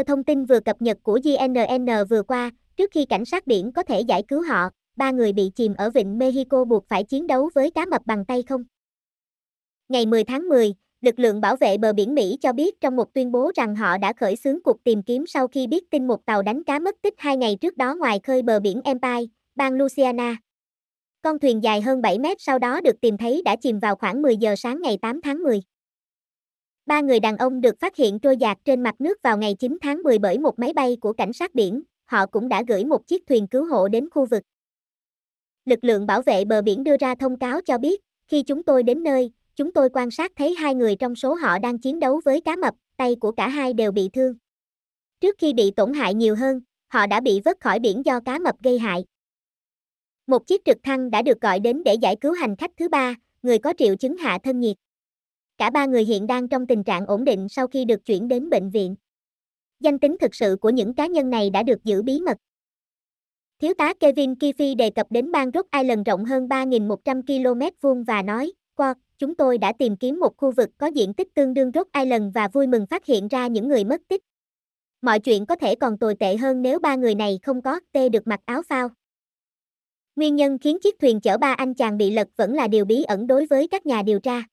Theo thông tin vừa cập nhật của GNN vừa qua, trước khi cảnh sát biển có thể giải cứu họ, ba người bị chìm ở vịnh Mexico buộc phải chiến đấu với cá mập bằng tay không. Ngày 10 tháng 10, lực lượng bảo vệ bờ biển Mỹ cho biết trong một tuyên bố rằng họ đã khởi xướng cuộc tìm kiếm sau khi biết tin một tàu đánh cá mất tích hai ngày trước đó ngoài khơi bờ biển Empire, bang Louisiana. Con thuyền dài hơn 7 mét sau đó được tìm thấy đã chìm vào khoảng 10 giờ sáng ngày 8 tháng 10. Ba người đàn ông được phát hiện trôi dạt trên mặt nước vào ngày 9 tháng 10 bởi một máy bay của cảnh sát biển, họ cũng đã gửi một chiếc thuyền cứu hộ đến khu vực. Lực lượng bảo vệ bờ biển đưa ra thông cáo cho biết, khi chúng tôi đến nơi, chúng tôi quan sát thấy hai người trong số họ đang chiến đấu với cá mập, tay của cả hai đều bị thương. Trước khi bị tổn hại nhiều hơn, họ đã bị vớt khỏi biển do cá mập gây hại. Một chiếc trực thăng đã được gọi đến để giải cứu hành khách thứ ba, người có triệu chứng hạ thân nhiệt. Cả ba người hiện đang trong tình trạng ổn định sau khi được chuyển đến bệnh viện. Danh tính thực sự của những cá nhân này đã được giữ bí mật. Thiếu tá Kevin Kifi đề cập đến bang Rock Island rộng hơn 3.100 km vuông và nói, qua, chúng tôi đã tìm kiếm một khu vực có diện tích tương đương Rock Island và vui mừng phát hiện ra những người mất tích. Mọi chuyện có thể còn tồi tệ hơn nếu ba người này không có tê được mặc áo phao. Nguyên nhân khiến chiếc thuyền chở ba anh chàng bị lật vẫn là điều bí ẩn đối với các nhà điều tra.